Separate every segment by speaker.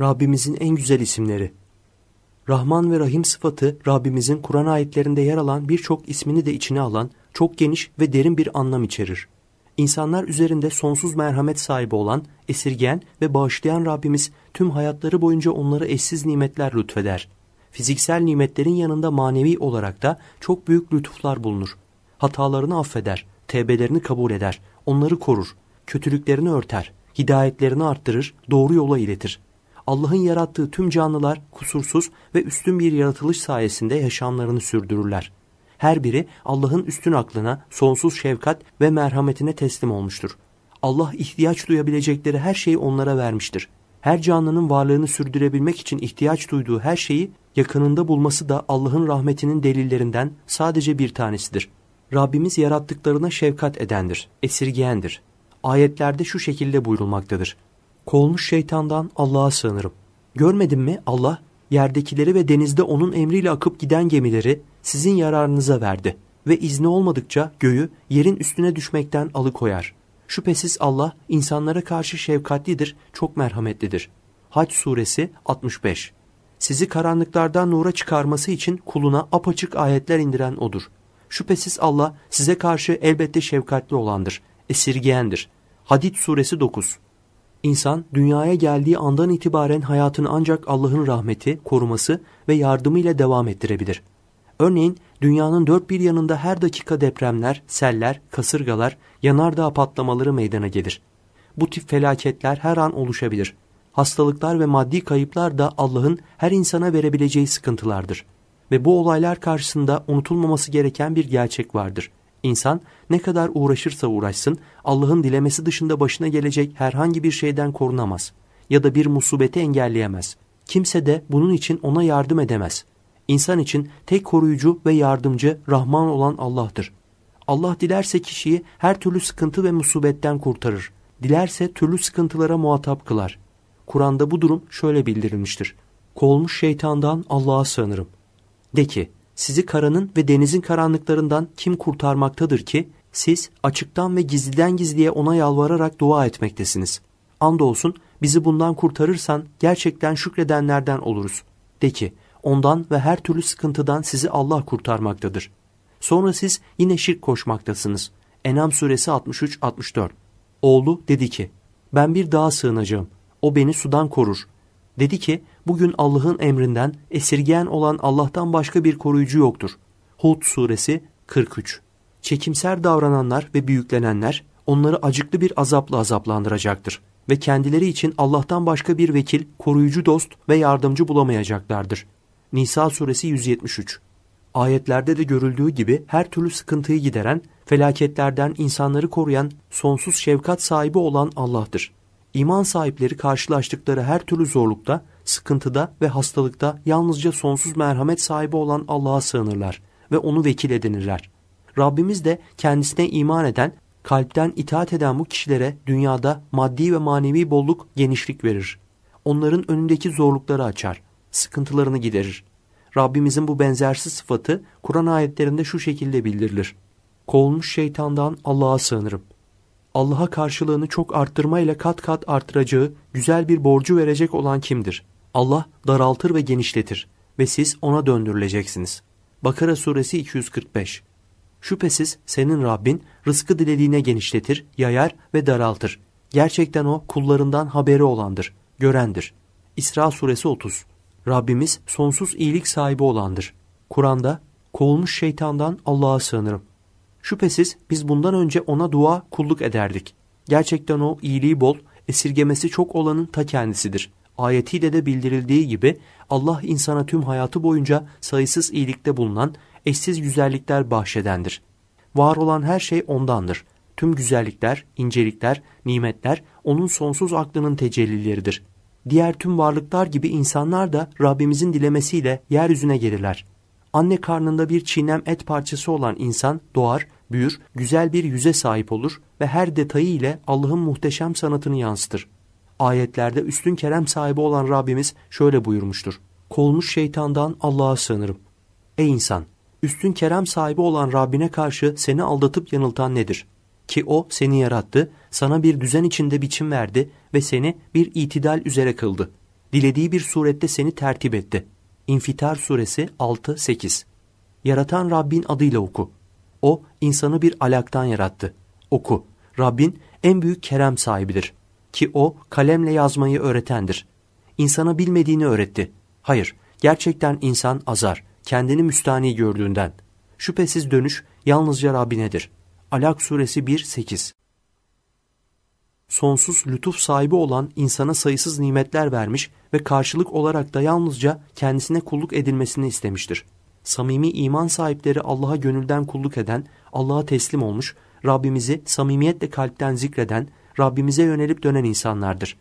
Speaker 1: Rabbimizin en güzel isimleri. Rahman ve Rahim sıfatı Rabbimizin Kur'an ayetlerinde yer alan birçok ismini de içine alan çok geniş ve derin bir anlam içerir. İnsanlar üzerinde sonsuz merhamet sahibi olan, esirgeyen ve bağışlayan Rabbimiz tüm hayatları boyunca onlara eşsiz nimetler lütfeder. Fiziksel nimetlerin yanında manevi olarak da çok büyük lütuflar bulunur. Hatalarını affeder, tevbelerini kabul eder, onları korur, kötülüklerini örter, hidayetlerini arttırır, doğru yola iletir. Allah'ın yarattığı tüm canlılar kusursuz ve üstün bir yaratılış sayesinde yaşamlarını sürdürürler. Her biri Allah'ın üstün aklına, sonsuz şefkat ve merhametine teslim olmuştur. Allah ihtiyaç duyabilecekleri her şeyi onlara vermiştir. Her canlının varlığını sürdürebilmek için ihtiyaç duyduğu her şeyi yakınında bulması da Allah'ın rahmetinin delillerinden sadece bir tanesidir. Rabbimiz yarattıklarına şefkat edendir, esirgeyendir. Ayetlerde şu şekilde buyrulmaktadır. Kovulmuş şeytandan Allah'a sığınırım. Görmedin mi Allah yerdekileri ve denizde onun emriyle akıp giden gemileri sizin yararınıza verdi ve izni olmadıkça göğü yerin üstüne düşmekten alıkoyar. Şüphesiz Allah insanlara karşı şefkatlidir, çok merhametlidir. Haç suresi 65 Sizi karanlıklardan nura çıkarması için kuluna apaçık ayetler indiren odur. Şüphesiz Allah size karşı elbette şefkatli olandır, esirgeyendir. Hadid suresi 9 İnsan dünyaya geldiği andan itibaren hayatını ancak Allah'ın rahmeti, koruması ve yardımıyla devam ettirebilir. Örneğin dünyanın dört bir yanında her dakika depremler, seller, kasırgalar, yanardağ patlamaları meydana gelir. Bu tip felaketler her an oluşabilir. Hastalıklar ve maddi kayıplar da Allah'ın her insana verebileceği sıkıntılardır. Ve bu olaylar karşısında unutulmaması gereken bir gerçek vardır.'' İnsan ne kadar uğraşırsa uğraşsın Allah'ın dilemesi dışında başına gelecek herhangi bir şeyden korunamaz ya da bir musibeti engelleyemez. Kimse de bunun için ona yardım edemez. İnsan için tek koruyucu ve yardımcı Rahman olan Allah'tır. Allah dilerse kişiyi her türlü sıkıntı ve musibetten kurtarır. Dilerse türlü sıkıntılara muhatap kılar. Kur'an'da bu durum şöyle bildirilmiştir. Kolmuş şeytandan Allah'a sığınırım. De ki sizi karanın ve denizin karanlıklarından kim kurtarmaktadır ki siz açıktan ve gizliden gizliye ona yalvararak dua etmektesiniz. Andolsun bizi bundan kurtarırsan gerçekten şükredenlerden oluruz. De ki ondan ve her türlü sıkıntıdan sizi Allah kurtarmaktadır. Sonra siz yine şirk koşmaktasınız. Enam suresi 63-64 Oğlu dedi ki ben bir dağa sığınacağım. O beni sudan korur. Dedi ki bugün Allah'ın emrinden esirgeyen olan Allah'tan başka bir koruyucu yoktur. Hud suresi 43 Çekimser davrananlar ve büyüklenenler onları acıklı bir azapla azaplandıracaktır ve kendileri için Allah'tan başka bir vekil, koruyucu dost ve yardımcı bulamayacaklardır. Nisa suresi 173 Ayetlerde de görüldüğü gibi her türlü sıkıntıyı gideren, felaketlerden insanları koruyan, sonsuz şefkat sahibi olan Allah'tır iman sahipleri karşılaştıkları her türlü zorlukta, sıkıntıda ve hastalıkta yalnızca sonsuz merhamet sahibi olan Allah'a sığınırlar ve onu vekil edinirler. Rabbimiz de kendisine iman eden, kalpten itaat eden bu kişilere dünyada maddi ve manevi bolluk, genişlik verir. Onların önündeki zorlukları açar, sıkıntılarını giderir. Rabbimizin bu benzersiz sıfatı Kur'an ayetlerinde şu şekilde bildirilir. Kovulmuş şeytandan Allah'a sığınırım. Allah'a karşılığını çok arttırmayla kat kat arttıracağı güzel bir borcu verecek olan kimdir? Allah daraltır ve genişletir ve siz ona döndürüleceksiniz. Bakara suresi 245 Şüphesiz senin Rabbin rızkı dilediğine genişletir, yayar ve daraltır. Gerçekten o kullarından haberi olandır, görendir. İsra suresi 30 Rabbimiz sonsuz iyilik sahibi olandır. Kur'an'da kovulmuş şeytandan Allah'a sığınırım Şüphesiz biz bundan önce ona dua kulluk ederdik. Gerçekten o iyiliği bol, esirgemesi çok olanın ta kendisidir. Ayetiyle de bildirildiği gibi Allah insana tüm hayatı boyunca sayısız iyilikte bulunan, eşsiz güzellikler bahşedendir. Var olan her şey ondandır. Tüm güzellikler, incelikler, nimetler onun sonsuz aklının tecellileridir. Diğer tüm varlıklar gibi insanlar da Rabbimizin dilemesiyle yeryüzüne gelirler.'' Anne karnında bir çiğnem et parçası olan insan doğar, büyür, güzel bir yüze sahip olur ve her detayı ile Allah'ın muhteşem sanatını yansıtır. Ayetlerde üstün kerem sahibi olan Rabbimiz şöyle buyurmuştur. Kolmuş şeytandan Allah'a sığınırım. Ey insan! Üstün kerem sahibi olan Rabbine karşı seni aldatıp yanıltan nedir? Ki o seni yarattı, sana bir düzen içinde biçim verdi ve seni bir itidal üzere kıldı. Dilediği bir surette seni tertip etti.'' İnfitar suresi 6-8 Yaratan Rabbin adıyla oku. O insanı bir alaktan yarattı. Oku. Rabbin en büyük kerem sahibidir. Ki o kalemle yazmayı öğretendir. İnsana bilmediğini öğretti. Hayır, gerçekten insan azar, kendini müstani gördüğünden. Şüphesiz dönüş yalnızca Rabbinedir. Alak suresi 1-8 sonsuz lütuf sahibi olan insana sayısız nimetler vermiş ve karşılık olarak da yalnızca kendisine kulluk edilmesini istemiştir. Samimi iman sahipleri Allah'a gönülden kulluk eden, Allah'a teslim olmuş, Rabbimizi samimiyetle kalpten zikreden, Rabbimize yönelip dönen insanlardır.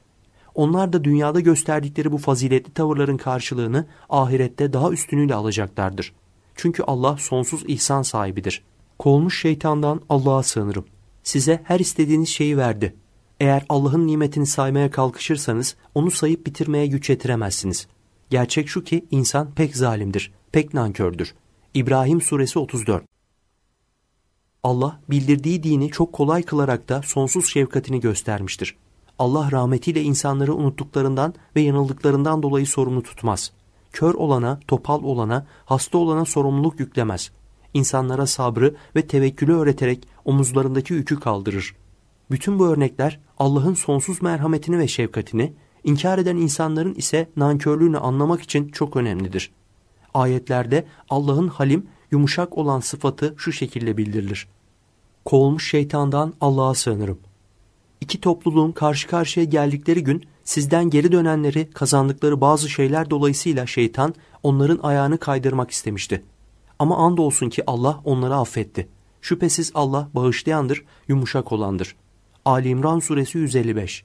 Speaker 1: Onlar da dünyada gösterdikleri bu faziletli tavırların karşılığını ahirette daha üstünüyle alacaklardır. Çünkü Allah sonsuz ihsan sahibidir. Kolmuş şeytandan Allah'a sığınırım. Size her istediğiniz şeyi verdi. Eğer Allah'ın nimetini saymaya kalkışırsanız onu sayıp bitirmeye güç yetiremezsiniz. Gerçek şu ki insan pek zalimdir, pek nankördür. İbrahim suresi 34 Allah bildirdiği dini çok kolay kılarak da sonsuz şefkatini göstermiştir. Allah rahmetiyle insanları unuttuklarından ve yanıldıklarından dolayı sorumlu tutmaz. Kör olana, topal olana, hasta olana sorumluluk yüklemez. İnsanlara sabrı ve tevekkülü öğreterek omuzlarındaki yükü kaldırır. Bütün bu örnekler Allah'ın sonsuz merhametini ve şefkatini, inkar eden insanların ise nankörlüğünü anlamak için çok önemlidir. Ayetlerde Allah'ın halim, yumuşak olan sıfatı şu şekilde bildirilir. Kovulmuş şeytandan Allah'a sığınırım. İki topluluğun karşı karşıya geldikleri gün sizden geri dönenleri kazandıkları bazı şeyler dolayısıyla şeytan onların ayağını kaydırmak istemişti. Ama and olsun ki Allah onları affetti. Şüphesiz Allah bağışlayandır, yumuşak olandır.'' Ali İmran suresi 155.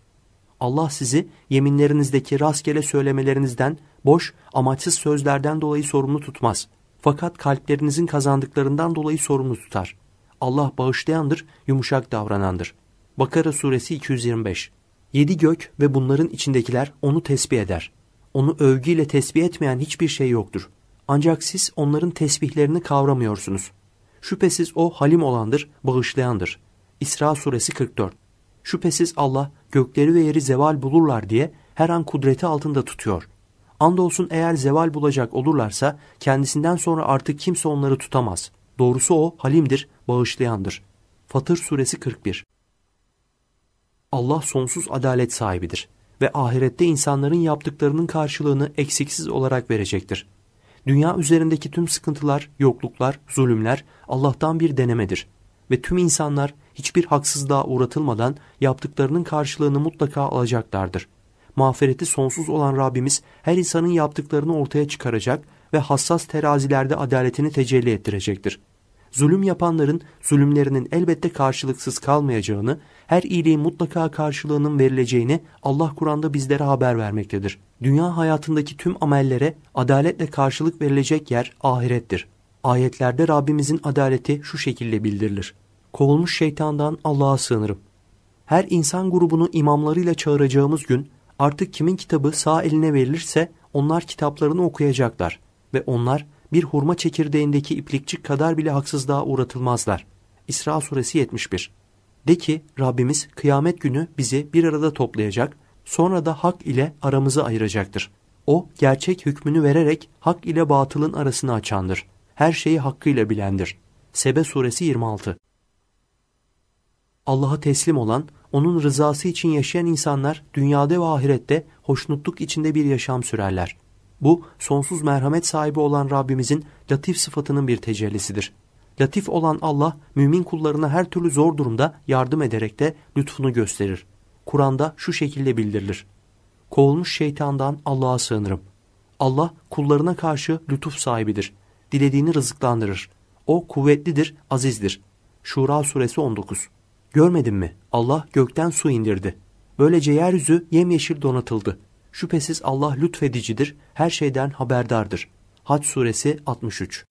Speaker 1: Allah sizi yeminlerinizdeki rastgele söylemelerinizden, boş, amaçsız sözlerden dolayı sorumlu tutmaz. Fakat kalplerinizin kazandıklarından dolayı sorumlu tutar. Allah bağışlayandır, yumuşak davranandır. Bakara suresi 225. Yedi gök ve bunların içindekiler onu tesbih eder. Onu övgüyle tesbih etmeyen hiçbir şey yoktur. Ancak siz onların tesbihlerini kavramıyorsunuz. Şüphesiz o halim olandır, bağışlayandır. İsra suresi 44 Şüphesiz Allah gökleri ve yeri zeval bulurlar diye her an kudreti altında tutuyor. Andolsun eğer zeval bulacak olurlarsa kendisinden sonra artık kimse onları tutamaz. Doğrusu o halimdir, bağışlayandır. Fatır suresi 41 Allah sonsuz adalet sahibidir ve ahirette insanların yaptıklarının karşılığını eksiksiz olarak verecektir. Dünya üzerindeki tüm sıkıntılar, yokluklar, zulümler Allah'tan bir denemedir.'' ve tüm insanlar hiçbir haksızlığa uğratılmadan yaptıklarının karşılığını mutlaka alacaklardır. Mağfireti sonsuz olan Rabbimiz her insanın yaptıklarını ortaya çıkaracak ve hassas terazilerde adaletini tecelli ettirecektir. Zulüm yapanların zulümlerinin elbette karşılıksız kalmayacağını, her iyiliğin mutlaka karşılığının verileceğini Allah Kur'an'da bizlere haber vermektedir. Dünya hayatındaki tüm amellere adaletle karşılık verilecek yer ahirettir. Ayetlerde Rabbimizin adaleti şu şekilde bildirilir. Kovulmuş şeytandan Allah'a sığınırım. Her insan grubunu imamlarıyla çağıracağımız gün artık kimin kitabı sağ eline verilirse onlar kitaplarını okuyacaklar ve onlar bir hurma çekirdeğindeki iplikçik kadar bile haksızlığa uğratılmazlar. İsra suresi 71 De ki Rabbimiz kıyamet günü bizi bir arada toplayacak, sonra da hak ile aramızı ayıracaktır. O gerçek hükmünü vererek hak ile batılın arasını açandır.'' her şeyi hakkıyla bilendir. Sebe suresi 26 Allah'a teslim olan, onun rızası için yaşayan insanlar dünyada ve ahirette hoşnutluk içinde bir yaşam sürerler. Bu sonsuz merhamet sahibi olan Rabbimizin latif sıfatının bir tecellisidir. Latif olan Allah mümin kullarına her türlü zor durumda yardım ederek de lütfunu gösterir. Kur'an'da şu şekilde bildirilir. Kovulmuş şeytandan Allah'a sığınırım. Allah kullarına karşı lütuf sahibidir dilediğini rızıklandırır. O kuvvetlidir, azizdir. Şura suresi 19. Görmedin mi? Allah gökten su indirdi. Böylece yeryüzü yemyeşil donatıldı. Şüphesiz Allah lütfedicidir, her şeyden haberdardır. Haç suresi 63.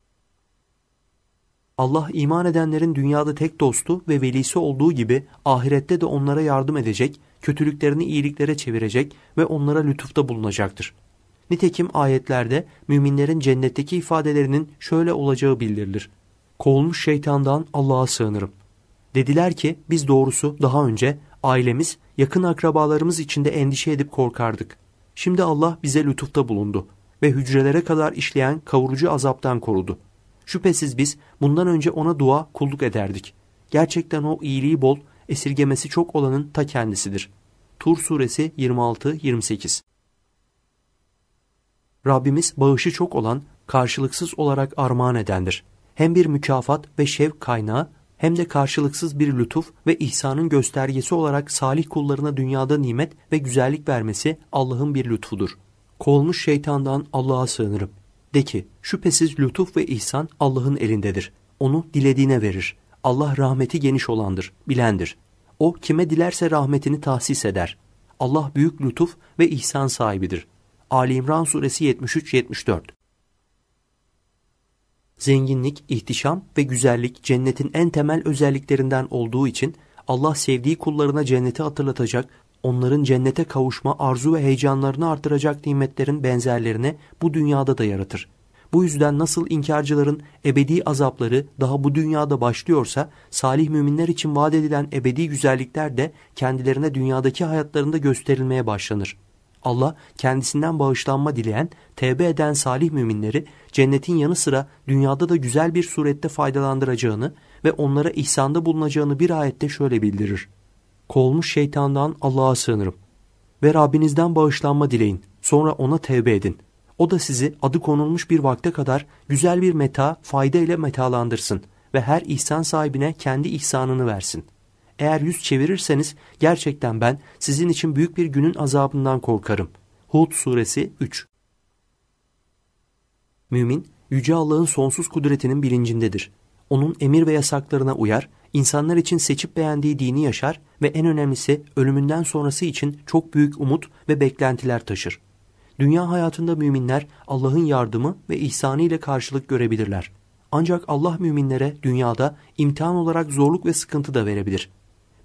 Speaker 1: Allah iman edenlerin dünyada tek dostu ve velisi olduğu gibi ahirette de onlara yardım edecek, kötülüklerini iyiliklere çevirecek ve onlara lütufta bulunacaktır. Nitekim ayetlerde müminlerin cennetteki ifadelerinin şöyle olacağı bildirilir. Kovulmuş şeytandan Allah'a sığınırım. Dediler ki biz doğrusu daha önce ailemiz, yakın akrabalarımız içinde endişe edip korkardık. Şimdi Allah bize lütufta bulundu ve hücrelere kadar işleyen kavurucu azaptan korudu. Şüphesiz biz bundan önce ona dua kulluk ederdik. Gerçekten o iyiliği bol, esirgemesi çok olanın ta kendisidir. Tur suresi 26-28 Rabbimiz bağışı çok olan, karşılıksız olarak armağan edendir. Hem bir mükafat ve şevk kaynağı hem de karşılıksız bir lütuf ve ihsanın göstergesi olarak salih kullarına dünyada nimet ve güzellik vermesi Allah'ın bir lütfudur. Kovulmuş şeytandan Allah'a sığınırım. De ki şüphesiz lütuf ve ihsan Allah'ın elindedir. Onu dilediğine verir. Allah rahmeti geniş olandır, bilendir. O kime dilerse rahmetini tahsis eder. Allah büyük lütuf ve ihsan sahibidir.'' Ali İmran suresi 73-74. Zenginlik, ihtişam ve güzellik cennetin en temel özelliklerinden olduğu için Allah sevdiği kullarına cenneti hatırlatacak, onların cennete kavuşma arzu ve heyecanlarını artıracak nimetlerin benzerlerini bu dünyada da yaratır. Bu yüzden nasıl inkarcıların ebedi azapları daha bu dünyada başlıyorsa, salih müminler için vaat edilen ebedi güzellikler de kendilerine dünyadaki hayatlarında gösterilmeye başlanır. Allah kendisinden bağışlanma dileyen, tevbe eden salih müminleri cennetin yanı sıra dünyada da güzel bir surette faydalandıracağını ve onlara ihsanda bulunacağını bir ayette şöyle bildirir. Kovulmuş şeytandan Allah'a sığınırım ve Rabbinizden bağışlanma dileyin sonra ona tevbe edin. O da sizi adı konulmuş bir vakte kadar güzel bir meta, fayda ile metalandırsın ve her ihsan sahibine kendi ihsanını versin.'' Eğer yüz çevirirseniz gerçekten ben sizin için büyük bir günün azabından korkarım. Hud suresi 3 Mümin, Yüce Allah'ın sonsuz kudretinin bilincindedir. Onun emir ve yasaklarına uyar, insanlar için seçip beğendiği dini yaşar ve en önemlisi ölümünden sonrası için çok büyük umut ve beklentiler taşır. Dünya hayatında müminler Allah'ın yardımı ve ihsanı ile karşılık görebilirler. Ancak Allah müminlere dünyada imtihan olarak zorluk ve sıkıntı da verebilir.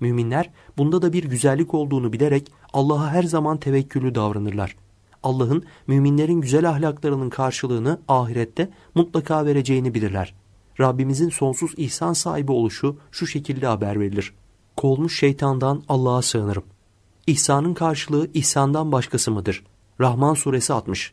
Speaker 1: Müminler bunda da bir güzellik olduğunu bilerek Allah'a her zaman tevekkülü davranırlar. Allah'ın müminlerin güzel ahlaklarının karşılığını ahirette mutlaka vereceğini bilirler. Rabbimizin sonsuz ihsan sahibi oluşu şu şekilde haber verilir. Kovulmuş şeytandan Allah'a sığınırım. İhsanın karşılığı ihsandan başkası mıdır? Rahman suresi 60.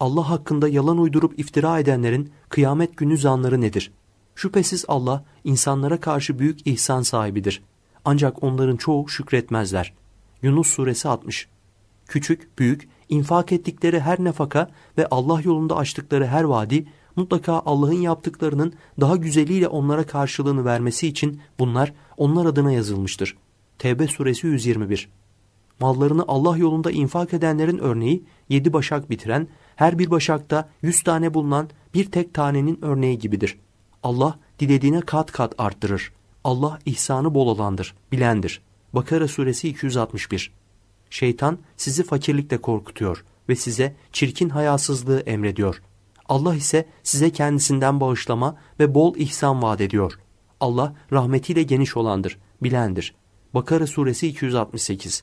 Speaker 1: Allah hakkında yalan uydurup iftira edenlerin kıyamet günü zanları nedir? Şüphesiz Allah insanlara karşı büyük ihsan sahibidir.'' Ancak onların çoğu şükretmezler. Yunus suresi 60. Küçük, büyük, infak ettikleri her nefaka ve Allah yolunda açtıkları her vadi mutlaka Allah'ın yaptıklarının daha güzeliyle onlara karşılığını vermesi için bunlar onlar adına yazılmıştır. Tevbe suresi 121 Mallarını Allah yolunda infak edenlerin örneği 7 başak bitiren, her bir başakta 100 tane bulunan bir tek tanenin örneği gibidir. Allah dilediğine kat kat arttırır. Allah ihsanı bol olandır, bilendir. Bakara suresi 261 Şeytan sizi fakirlikle korkutuyor ve size çirkin hayasızlığı emrediyor. Allah ise size kendisinden bağışlama ve bol ihsan vaat ediyor. Allah rahmetiyle geniş olandır, bilendir. Bakara suresi 268